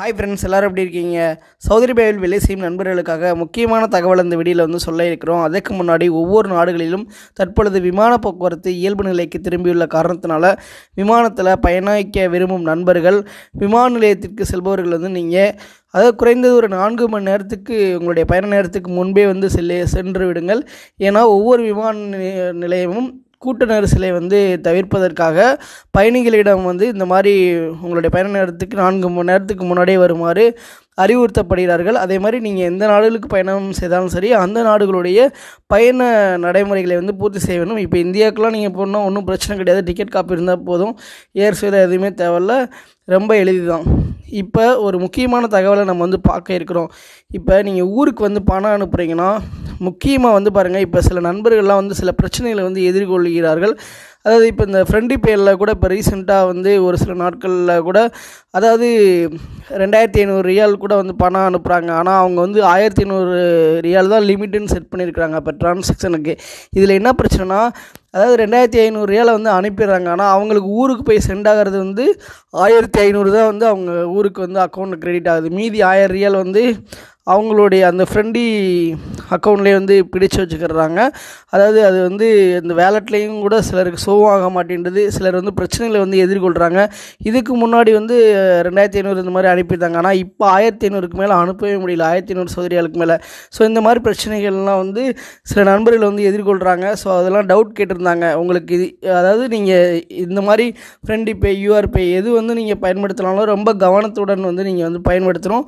hi friends எல்லோரும் எப்படி இருக்கீங்க சௌதரி பைபிள் வேலை செய்யும் நண்பர்களுக்காக முக்கியமான தகவல் அந்த வெடியில் வந்து சொல்ல இருக்கிறோம் அதற்கு முன்னாடி ஒவ்வொரு நாடுகளிலும் தற்பொழுது விமான போக்குவரத்து இயல்பு நிலைக்கு திரும்பியுள்ள காரணத்தினால விமானத்தில் பயணிக்க விரும்பும் நண்பர்கள் விமான நிலையத்திற்கு செல்பவர்கள் வந்து நீங்கள் அதாவது குறைந்தது ஒரு நான்கு மணி நேரத்துக்கு உங்களுடைய பயண நேரத்துக்கு முன்பே வந்து செல்ல சென்று விடுங்கள் ஏன்னா ஒவ்வொரு விமான நிலையமும் கூட்ட நெரிசலை வந்து தவிர்ப்பதற்காக பயணிகளிடம் வந்து இந்த மாதிரி உங்களுடைய பயண நேரத்துக்கு நான்கு மணி நேரத்துக்கு முன்னாடியே வருமாறு அறிவுறுத்தப்படுகிறார்கள் அதே மாதிரி நீங்கள் எந்த நாடுகளுக்கு பயணம் செய்தாலும் சரி அந்த நாடுகளுடைய பயண நடைமுறைகளை வந்து பூர்த்தி செய்ய வேணும் இப்போ இந்தியாவுக்குலாம் நீங்கள் போனால் ஒன்றும் பிரச்சனை கிடையாது டிக்கெட் காப்பி இருந்தால் போதும் ஏர் சுவை எதுவுமே தேவையில்ல ரொம்ப எளிது தான் இப்போ ஒரு முக்கியமான தகவலை நம்ம வந்து பார்க்க இருக்கிறோம் இப்போ நீங்கள் ஊருக்கு வந்து பணம் அனுப்புகிறீங்கன்னா முக்கியமாக வந்து பாருங்கள் இப்போ சில நண்பர்கள்லாம் வந்து சில பிரச்சனைகளை வந்து எதிர்கொள்கிறார்கள் அதாவது இப்போ இந்த ஃப்ரெண்டி பேரில் கூட இப்போ ரீசெண்டாக வந்து ஒரு சில நாட்களில் கூட அதாவது ரெண்டாயிரத்தி ஐநூறு ரியால் கூட வந்து பணம் அனுப்புகிறாங்க ஆனால் அவங்க வந்து ஆயிரத்தி ஐநூறு ரியால் தான் லிமிட்டுன்னு செட் பண்ணியிருக்கிறாங்க இப்போ டிரான்சாக்ஷனுக்கு இதில் என்ன பிரச்சனைனா அதாவது ரெண்டாயிரத்தி ஐநூறு ரியாலை வந்து அனுப்பிடுறாங்க ஆனால் அவங்களுக்கு ஊருக்கு போய் சென்ட் ஆகிறது வந்து ஆயிரத்தி ஐநூறு தான் வந்து அவங்க ஊருக்கு வந்து அக்கௌண்ட்டு க்ரெடிட் ஆகுது மீதி ஆயிரம் ரியால் வந்து அவங்களுடைய அந்த ஃப்ரெண்டி அக்கௌண்ட்லேயே வந்து பிடிச்சு வச்சுக்கிறாங்க அதாவது அது வந்து இந்த வேலட்லேயும் கூட சிலருக்கு சோவும் ஆக மாட்டேன்றது சிலர் வந்து பிரச்சனைகளை வந்து எதிர்கொள்கிறாங்க இதுக்கு முன்னாடி வந்து ரெண்டாயிரத்தி ஐநூறு இந்த மாதிரி அனுப்பியிருந்தாங்க ஆனால் இப்போ ஆயிரத்தி ஐநூறுக்கு மேலே அனுப்பவே முடியல ஆயிரத்தி ஐநூறு சோதரியாளுக்கு மேலே ஸோ இந்த மாதிரி பிரச்சனைகள்லாம் வந்து சில நண்பர்கள் வந்து எதிர்கொள்கிறாங்க ஸோ அதெல்லாம் டவுட் கேட்டிருந்தாங்க உங்களுக்கு இது அதாவது நீங்கள் இந்த மாதிரி ஃப்ரெண்டி பே யூஆர் பே எது வந்து நீங்கள் பயன்படுத்தினாலும் ரொம்ப கவனத்துடன் வந்து நீங்கள் வந்து பயன்படுத்தணும்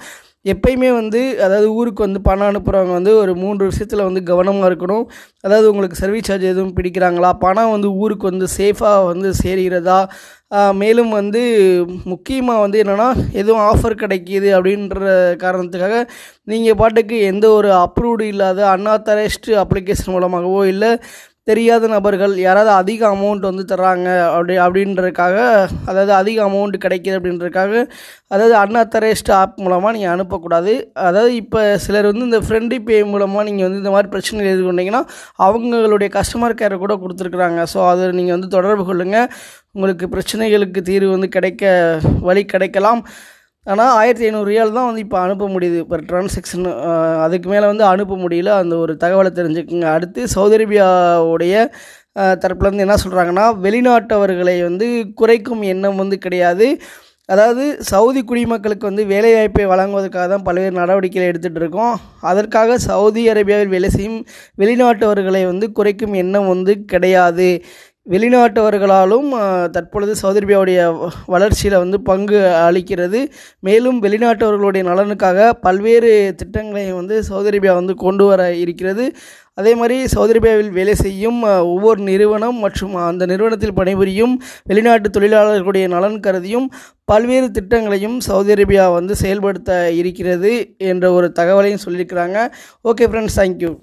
எப்பயுமே வந்து அதாவது ஊருக்கு வந்து பணம் அனுப்புகிறவங்க வந்து ஒரு மூன்று விஷயத்தில் வந்து கவனமாக இருக்கணும் அதாவது உங்களுக்கு சர்வீஸ் சார்ஜ் எதுவும் பிடிக்கிறாங்களா பணம் வந்து ஊருக்கு வந்து சேஃபாக வந்து சேர்கிறதா மேலும் வந்து முக்கியமாக வந்து என்னென்னா எதுவும் ஆஃபர் கிடைக்கிது அப்படின்ற காரணத்துக்காக நீங்கள் பாட்டுக்கு எந்த ஒரு அப்ரூவ்டு இல்லாத அன்ஆத்தரைஸ்டு அப்ளிகேஷன் மூலமாகவோ இல்லை தெரியாத நபர்கள் யாராவது அதிக அமௌண்ட் வந்து தர்றாங்க அப்படி அப்படின்றதுக்காக அதாவது அதிக அமௌண்ட் கிடைக்கிது அப்படின்றதுக்காக அதாவது அன்அத்தரைஸ்டு ஆப் மூலமாக நீங்கள் அனுப்பக்கூடாது அதாவது இப்போ சிலர் வந்து இந்த ஃப்ரெண்டி பே மூலமாக நீங்கள் வந்து இந்த மாதிரி பிரச்சனைகள் எதிர்கொண்டீங்கன்னா அவங்களுடைய கஸ்டமர் கேரை கூட கொடுத்துருக்குறாங்க ஸோ அதை நீங்கள் வந்து தொடர்பு கொள்ளுங்கள் உங்களுக்கு பிரச்சனைகளுக்கு தீர்வு வந்து கிடைக்க வழி கிடைக்கலாம் ஆனால் ஆயிரத்தி ஐநூறு ரியால் தான் வந்து இப்போ அனுப்ப முடியுது இப்போ ட்ரான்சாக்ஷன் அதுக்கு மேலே வந்து அனுப்ப முடியல அந்த ஒரு தகவலை தெரிஞ்சுக்குங்க அடுத்து சவுதி அரேபியாவுடைய தரப்புலேருந்து என்ன சொல்கிறாங்கன்னா வெளிநாட்டவர்களை வந்து குறைக்கும் எண்ணம் வந்து கிடையாது அதாவது சவுதி குடிமக்களுக்கு வந்து வேலைவாய்ப்பை வழங்குவதற்காக தான் பல்வேறு நடவடிக்கைகளை எடுத்துகிட்டு இருக்கோம் அதற்காக சவுதி அரேபியாவில் வேலை செய்யும் வெளிநாட்டவர்களை வந்து குறைக்கும் எண்ணம் வந்து கிடையாது வெளிநாட்டவர்களாலும் தற்பொழுது சௌதர்பியாவுடைய வளர்ச்சியில் வந்து பங்கு அளிக்கிறது மேலும் வெளிநாட்டவர்களுடைய நலனுக்காக பல்வேறு திட்டங்களை வந்து அரேபியா வந்து கொண்டு வர இருக்கிறது அதே மாதிரி சௌதரிபியாவில் வேலை செய்யும் ஒவ்வொரு நிறுவனம் மற்றும் அந்த நிறுவனத்தில் பணிபுரியும் வெளிநாட்டு தொழிலாளர்களுடைய நலன் கருதியும் பல்வேறு திட்டங்களையும் சவுதி அரேபியா வந்து செயல்படுத்த இருக்கிறது என்ற ஒரு தகவலையும் சொல்லியிருக்கிறாங்க ஓகே ஃப்ரெண்ட்ஸ் தேங்க்யூ